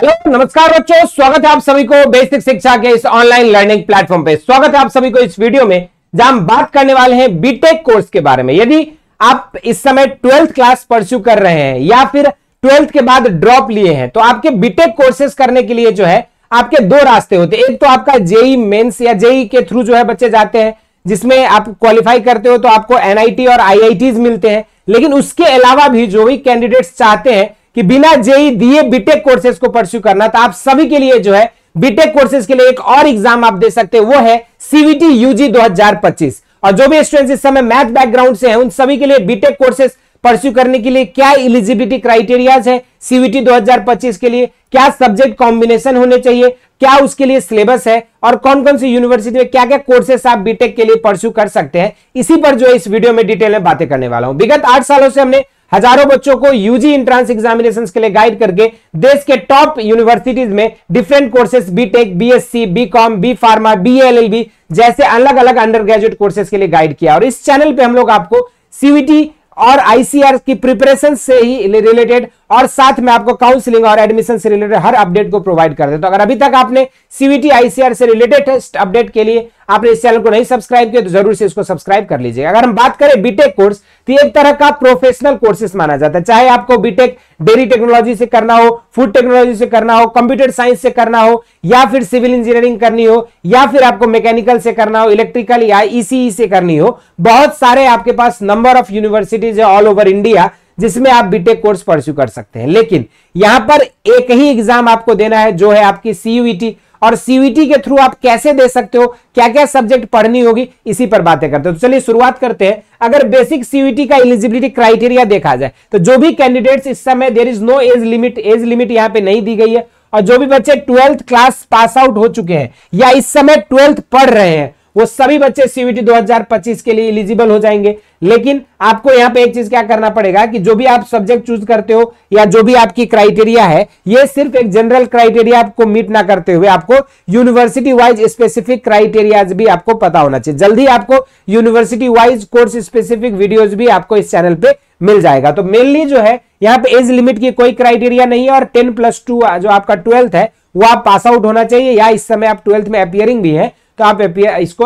hello नमस्कार बच्चों स्वागत है आप सभी को बेसिक शिक्षा के इस ऑनलाइन लर्निंग प्लेटफॉर्म पे स्वागत है आप सभी को इस वीडियो में जहां हम बात करने वाले हैं बीटेक कोर्स के बारे में यदि आप इस समय ट्वेल्थ क्लास परस्यू कर रहे हैं या फिर ट्वेल्थ के बाद ड्रॉप लिए हैं तो आपके बीटेक कोर्सेस करने के लिए जो है आपके दो रास्ते होते हैं एक तो आपका जेई मेन्स e या जेई e के थ्रू जो है बच्चे जाते हैं जिसमें आप क्वालिफाई करते हो तो आपको एनआईटी और आईआईटीज मिलते हैं लेकिन उसके अलावा भी जो भी कैंडिडेट्स चाहते हैं कि बिना जेई दिए बीटेक कोर्सेज e को परस्यू करना तो आप सभी के लिए जो है बीटेक कोर्सेज e के लिए एक और एग्जाम आप दे सकते हैं वो है सीवीटी यूजी 2025 और जो भी स्टूडेंट्स इस समय मैथ बैकग्राउंड से हैं उन सभी के लिए बीटेक कोर्सेज परस्यू करने के लिए क्या इलिजिबिलिटी क्राइटेरियाज है सीवीटी दो के लिए क्या सब्जेक्ट कॉम्बिनेशन होने चाहिए क्या उसके लिए सिलेबस है और कौन कौन सी यूनिवर्सिटी में क्या क्या कोर्सेस आप बीटेक e के लिए परस्यू कर सकते हैं इसी पर जो है इस वीडियो में डिटेल में बातें करने वाला हूं विगत आठ सालों से हमने हजारों बच्चों को यूजी इंट्रांस एग्जामिनेशन के लिए गाइड करके देश के टॉप यूनिवर्सिटीज में different tech BTech BSc BCom B pharma B जैसे अलग अलग अंडर ग्रेजुएट कोर्सेज के लिए गाइड किया और इस चैनल पे हम लोग आपको सीवीटी और आईसीआर की प्रिपरेशन से ही रिलेटेड और साथ में आपको काउंसलिंग और एडमिशन से रिलेटेड हर अपडेट को प्रोवाइड करते हैं तो अगर अभी तक आपने सीवीटी आईसीआर से रिलेटेड अपडेट के लिए आपने इस चैनल को नहीं सब्सक्राइब किया तो जरूर से इसको सब्सक्राइब कर लीजिए अगर हम बात करें बीटेक कोर्स तो एक तरह का प्रोफेशनल कोर्सेस माना जाता है चाहे आपको बीटेक डेयरी टेक्नोलॉजी से करना हो फूड टेक्नोलॉजी से करना हो कंप्यूटर साइंस से करना हो या फिर सिविल इंजीनियरिंग करनी हो या फिर आपको मैकेनिकल से करना हो इलेक्ट्रिकल या ईसीई e e से करनी हो बहुत सारे आपके पास नंबर ऑफ यूनिवर्सिटीज है ऑल ओवर इंडिया जिसमें आप बीटेक कोर्स परस्यू कर सकते हैं लेकिन यहां पर एक ही एग्जाम आपको देना है जो है आपकी सीयूईटी e और सीयूईटी e के थ्रू आप कैसे दे सकते हो क्या क्या सब्जेक्ट पढ़नी होगी इसी पर बातें करते हो तो चलिए शुरुआत करते हैं अगर बेसिक सीयूईटी e का एलिजिबिलिटी क्राइटेरिया देखा जाए तो जो भी कैंडिडेट्स इस समय there is no age limit age limit यहां पे नहीं दी गई है और जो भी बच्चे ट्वेल्थ क्लास पास आउट हो चुके हैं या इस समय ट्वेल्थ पढ़ रहे हैं वो सभी बच्चे सीबीटी 2025 के लिए इलिजिबल हो जाएंगे लेकिन आपको यहाँ पे एक चीज क्या करना पड़ेगा कि जो भी आप सब्जेक्ट चूज करते हो या जो भी आपकी क्राइटेरिया है ये सिर्फ एक जनरल क्राइटेरिया आपको मीट ना करते हुए आपको यूनिवर्सिटी वाइज स्पेसिफिक क्राइटेरियाज भी आपको पता होना चाहिए जल्दी आपको university wise course specific videos भी आपको इस चैनल पर मिल जाएगा तो मेनली जो है यहाँ पे एज लिमिट की कोई क्राइटेरिया नहीं है और टेन प्लस टू जो आपका ट्वेल्थ है वो आप पास आउट होना चाहिए या इस समय आप ट्वेल्थ में अपियरिंग भी हैं तो आप इसको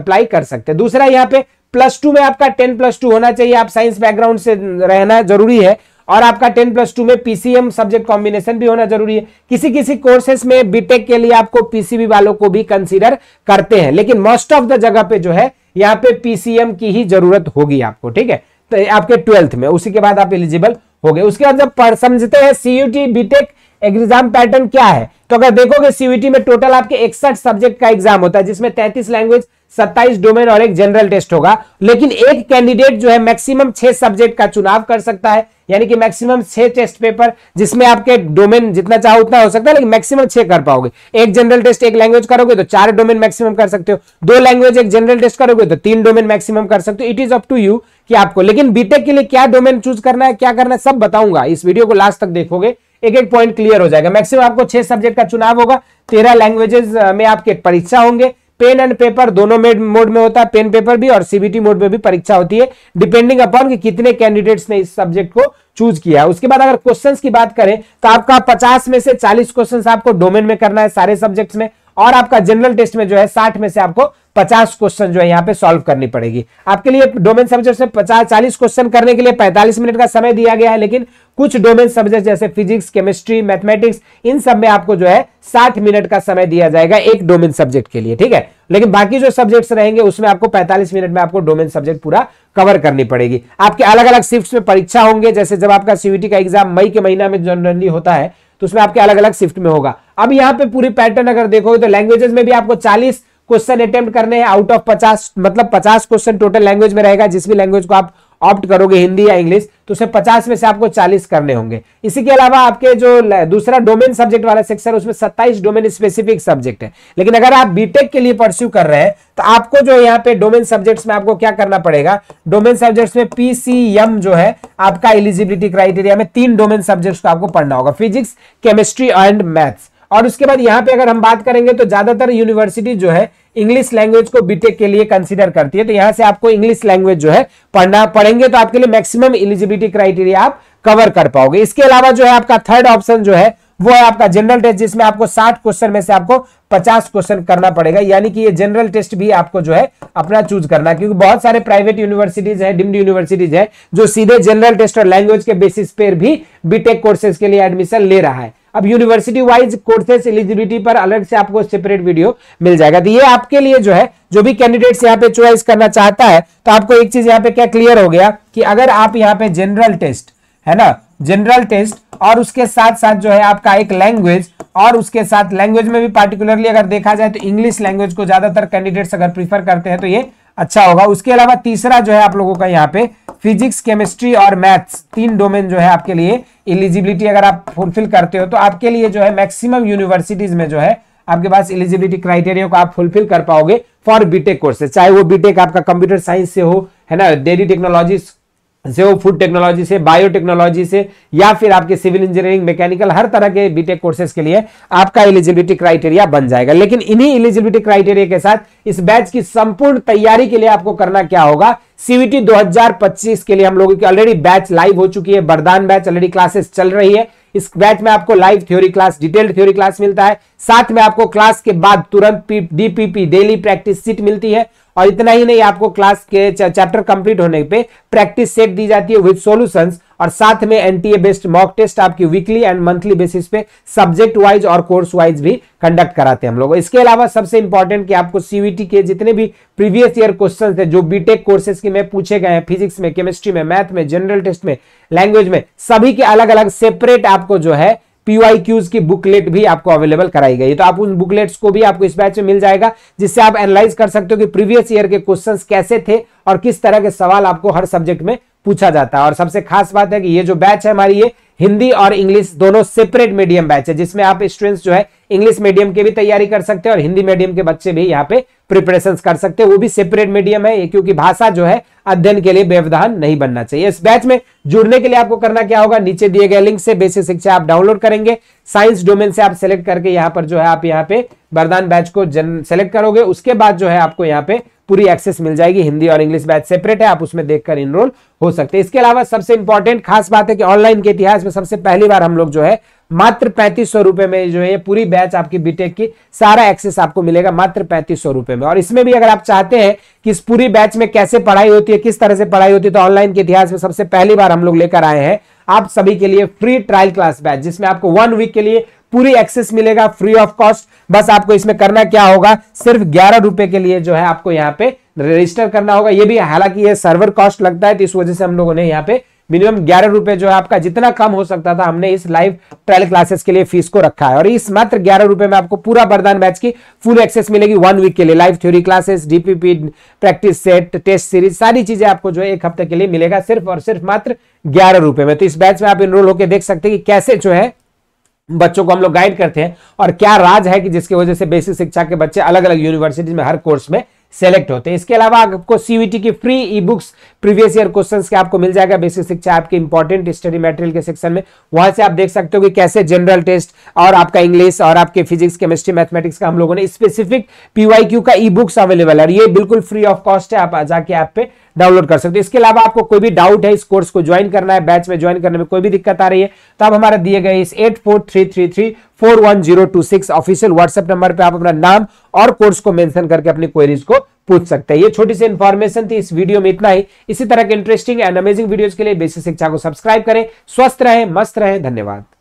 अप्लाई कर सकते हैं दूसरा यहाँ पे प्लस टू में आपका टेन प्लस टू होना चाहिए आप साइंस बैकग्राउंड से रहना जरूरी है और आपका टेन प्लस टू में पीसीएम सब्जेक्ट कॉम्बिनेशन भी होना जरूरी है किसी किसी कोर्सेस में बीटेक के लिए आपको पीसीबी वालों को भी कंसीडर करते हैं लेकिन मोस्ट ऑफ द जगह पे जो है यहाँ पे पीसीएम की ही जरूरत होगी आपको ठीक है तो आपके ट्वेल्थ में उसी के बाद आप एलिजिबल हो गए उसके बाद जब समझते हैं सीयूटी बीटेक एग्जाम पैटर्न क्या है तो अगर देखोगे सीवीटी में टोटल आपके इकसठ सब्जेक्ट का एग्जाम होता है जिसमें तैतीस लैंग्वेज सत्ताईस डोमेन और एक जनरल टेस्ट होगा लेकिन एक कैंडिडेट जो है मैक्सिमम छह सब्जेक्ट का चुनाव कर सकता है यानी कि मैक्सिमम छह टेस्ट पेपर जिसमें आपके डोमेन जितना चाहो उतना हो सकता है लेकिन मैक्सिमम छह कर पाओगे एक जनरल टेस्ट एक लैंग्वेज करोगे तो चार डोमेन मैक्सिमम कर सकते हो दो लैंग्वेज एक जनरल टेस्ट करोगे तो तीन डोमेन मैक्सिमम कर सकते हो it is up to you कि आपको लेकिन बीटेक के लिए क्या डोमेन चूज करना है क्या करना है सब बताऊंगा इस वीडियो को लास्ट तक देखोगे एक एक पॉइंट क्लियर हो जाएगा मैक्सिमम आपको छह सब्जेक्ट का चुनाव होगा तेरह लैंग्वेजेस में आपके परीक्षा होंगे पेन एंड पेपर दोनों मोड में होता है पेन पेपर भी और सीबीटी मोड में भी परीक्षा होती है डिपेंडिंग अपॉन कि कितने कैंडिडेट्स ने इस सब्जेक्ट को चूज किया उसके बाद अगर क्वेश्चंस की बात करें तो आपका 50 में से 40 क्वेश्चंस आपको डोमेन में करना है सारे सब्जेक्ट्स में और आपका जनरल टेस्ट में जो है साठ में से आपको पचास क्वेश्चन जो है यहाँ पे सॉल्व करनी पड़ेगी आपके लिए डोमेन सब्जेक्ट से पचास चालीस क्वेश्चन करने के लिए पैंतालीस मिनट का समय दिया गया है लेकिन कुछ डोमेन सब्जेक्ट जैसे फिजिक्स केमिस्ट्री मैथमेटिक्स इन सब में आपको जो है साठ मिनट का समय दिया जाएगा एक डोमेन सब्जेक्ट के लिए ठीक है लेकिन बाकी जो सब्जेक्ट रहेंगे उसमें आपको पैंतालीस मिनट में आपको डोमेन सब्जेक्ट पूरा कवर करनी पड़ेगी आपके अलग अलग शिफ्ट में परीक्षा होंगे जैसे जब आपका सीयूटी का एग्जाम मई के महीना में जनरली होता है तो उसमें आपके अलग अलग शिफ्ट में होगा अब यहाँ पे पूरी पैटर्न अगर देखोगे तो लैंग्वेजेस में भी आपको चालीस क्वेश्चन अटेम्प्ट करने हैं आउट ऑफ पचास मतलब पचास क्वेश्चन टोटल लैंग्वेज में रहेगा जिस भी लैंग्वेज को आप ऑप्ट करोगे हिंदी या इंग्लिश तो उसमें पचास में से आपको चालीस करने होंगे इसी के अलावा आपके जो दूसरा डोमेन सब्जेक्ट वाला सेक्शन उसमें सत्ताईस डोमेन स्पेसिफिक सब्जेक्ट है लेकिन अगर आप बीटेक के लिए परस्यू कर रहे हैं तो आपको जो यहाँ पे डोमेन सब्जेक्ट्स में आपको क्या करना पड़ेगा डोमेन सब्जेक्ट्स में पीसीएम जो है आपका एलिजिबिलिटी क्राइटेरिया में तीन डोमेन सब्जेक्ट्स को आपको पढ़ना होगा फिजिक्स केमिस्ट्री एंड मैथ्स और उसके बाद यहाँ पे अगर हम बात करेंगे तो ज्यादातर यूनिवर्सिटी जो है इंग्लिश लैंग्वेज को बीटेक के लिए कंसिडर करती है तो यहाँ से आपको इंग्लिश लैंग्वेज जो है पढ़ना पढ़ेंगे तो आपके लिए मैक्सिमम एलिजिबिलिटी क्राइटेरिया आप कवर कर पाओगे इसके अलावा जो है आपका थर्ड ऑप्शन जो है वो है आपका जनरल टेस्ट जिसमें आपको 60 क्वेश्चन में से आपको 50 क्वेश्चन करना पड़ेगा यानी कि ये जनरल टेस्ट भी आपको जो है अपना चूज करना क्योंकि बहुत सारे प्राइवेट यूनिवर्सिटीज है डिम्ड यूनिवर्सिटीज है जो सीधे जनरल टेस्ट और लैंग्वेज के बेसिस पर भी बीटेक कोर्सेज के लिए एडमिशन ले रहा है अब यूनिवर्सिटी वाइज कोर्सेस एलिजिबिलिटी पर अलग से आपको सेपरेट वीडियो मिल जाएगा तो ये आपके लिए जो है जो भी कैंडिडेट यहाँ पे चॉइस करना चाहता है तो आपको एक चीज यहाँ पे क्या क्लियर हो गया कि अगर आप यहाँ पे जनरल टेस्ट है ना जनरल टेस्ट और उसके साथ साथ जो है आपका एक लैंग्वेज और उसके साथ लैंग्वेज में भी पार्टिकुलरली अगर देखा जाए तो इंग्लिश लैंग्वेज को ज्यादातर कैंडिडेट्स अगर प्रीफर करते हैं तो ये अच्छा होगा उसके अलावा तीसरा जो है आप लोगों का यहाँ पे फिजिक्स केमिस्ट्री और मैथ्स तीन डोमेन जो है आपके लिए एलिजिबिलिटी अगर आप फुलफिल करते हो तो आपके लिए जो है मैक्सिमम यूनिवर्सिटीज में जो है आपके पास एलिजिबिलिटी क्राइटेरिया को आप फुलफिल कर पाओगे फॉर बीटेक कोर्सेज चाहे वो बीटेक आपका कंप्यूटर साइंस से हो है ना डेरी टेक्नोलॉजी वो फूड टेक्नोलॉजी से बायोटेक्नोलॉजी से या फिर आपके सिविल इंजीनियरिंग मैकेनिकल हर तरह के बीटेक कोर्सेज के लिए आपका एलिजिबिलिटी क्राइटेरिया बन जाएगा लेकिन इन्हीं एलिजिबिलिटी क्राइटेरिया के साथ इस बैच की संपूर्ण तैयारी के लिए आपको करना क्या होगा सीवीटी 2025 के लिए हम लोगों की ऑलरेडी बैच लाइव हो चुकी है बरदान बैच ऑलरेडी क्लासेस चल रही है इस बैच में आपको live theory class detailed theory class मिलता है साथ में आपको क्लास के बाद तुरंत डीपीपी डेली प्रैक्टिस सीट मिलती है और इतना ही नहीं आपको क्लास के चैप्टर कंप्लीट होने पे प्रैक्टिस सेट दी जाती है विद सॉल्यूशंस और साथ में एनटीए बेस्ड मॉक टेस्ट आपकी वीकली एंड मंथली बेसिस पे सब्जेक्ट वाइज और कोर्स वाइज भी कंडक्ट कराते हैं हम लोग इसके अलावा सबसे इंपॉर्टेंट कि आपको सीवीटी के जितने भी प्रीवियस ईयर क्वेश्चन थे जो बीटेक कोर्सेज के में पूछे गए हैं फिजिक्स में केमिस्ट्री में मैथ में जनरल टेस्ट में लैंग्वेज में सभी के अलग अलग सेपरेट आपको जो है PYQs की बुकलेट भी आपको अवेलेबल कराई गई है तो आप उन बुकलेट्स को भी आपको इस बैच में मिल जाएगा जिससे आप एनालाइज कर सकते हो कि प्रीवियस ईयर के क्वेश्चंस कैसे थे और किस तरह के सवाल आपको हर सब्जेक्ट में पूछा जाता है और सबसे खास बात है कि ये जो बैच है हमारी ये हिंदी और इंग्लिश दोनों सेपरेट मीडियम बैच है जिसमें आप स्टूडेंट्स जो है इंग्लिश मीडियम के भी तैयारी कर सकते हैं और हिंदी मीडियम के बच्चे भी यहाँ पे प्रिपरेशन कर सकते हैं वो भी सेपरेट मीडियम है क्योंकि भाषा जो है अध्ययन के लिए व्यवधान नहीं बनना चाहिए इस बैच में जुड़ने के लिए आपको करना क्या होगा नीचे दिए गए लिंक से बेसिक शिक्षा आप डाउनलोड करेंगे साइंस डोमेन से आप सेलेक्ट करके यहाँ पर जो है आप यहाँ पे वरदान बैच को जन सेलेक्ट करोगे उसके बाद जो है आपको यहाँ पे पूरी एक्सेस मिल जाएगी हिंदी और इंग्लिश बैच सेपरेट है आप उसमें देखकर इनरोल हो सकते हैं इसके अलावा सबसे इंपॉर्टेंट खास बात है कि ऑनलाइन के इतिहास में सबसे पहली बार हम लोग जो है मात्र पैंतीस सौ रुपए में जो है पूरी बैच आपकी बीटेक की सारा एक्सेस आपको मिलेगा मात्र पैंतीस सौ रुपए में और इसमें भी अगर आप चाहते हैं कि इस पूरी बैच में कैसे पढ़ाई होती है किस तरह से पढ़ाई होती है तो ऑनलाइन के इतिहास में सबसे पहली बार हम लोग लेकर आए हैं आप सभी के लिए फ्री ट्रायल क्लास बैच जिसमें आपको वन वीक के लिए पूरी एक्सेस मिलेगा फ्री ऑफ कॉस्ट बस आपको इसमें करना क्या होगा सिर्फ ग्यारह रुपए के लिए जो है आपको यहाँ पे रजिस्टर करना होगा ये भी हालांकि ये सर्वर कॉस्ट लगता है तो इस वजह से हम लोगों ने यहाँ पे मिनिमम ग्यारह रुपए जो है आपका जितना कम हो सकता था हमने इस लाइव ट्रायल क्लासेस के लिए फीस को रखा है और इस मात्र ग्यारह रुपए में आपको पूरा वरदान बैच की फुल एक्सेस मिलेगी वन वीक के लिए live theory classes DPP practice set test series सारी चीजें आपको जो है एक हफ्ते के लिए मिलेगा सिर्फ और सिर्फ मात्र ग्यारह रुपए में तो इस बैच में आप इनरोल होकर देख सकते हैं कि कैसे जो है बच्चों को हम लोग गाइड करते हैं और क्या राज है कि जिसकी वजह से बेसिक शिक्षा के बच्चे अलग अलग यूनिवर्सिटीज में हर कोर्स में सेलेक्ट होते हैं इसके अलावा आपको सीवीटी की free e books previous year questions के आपको मिल जाएगा बेसिक शिक्षा आपके इंपॉर्टेंट स्टडी मटेरियल के सेक्शन में वहां से आप देख सकते हो कि कैसे जनरल टेस्ट और आपका इंग्लिश और आपके फिजिक्स केमिस्ट्री मैथमेटिक्स का हम लोगों ने स्पेसिफिक पीवाई का ई बुक्स अवेलेबल है ये बिल्कुल फ्री ऑफ कॉस्ट है आप जाके ऐप पे डाउनलोड कर सकते हो इसके अलावा आपको कोई भी डाउट है इस कोर्स को ज्वाइन करना है बैच में ज्वाइन करने में कोई भी दिक्कत आ रही है तो आप हमारे दिए गए इस eight four three three three four one zero two six official WhatsApp number पर आप अपना नाम और कोर्स को मेंशन करके अपनी क्वेरीज को पूछ सकते हैं ये छोटी सी इन्फॉर्मेशन थी इस वीडियो में इतना ही इसी तरह के इंटरेस्टिंग एंड अमेजिंग वीडियो के लिए बेसिक शिक्षा को सब्सक्राइब करें स्वस्थ रहें मस्त रहें धन्यवाद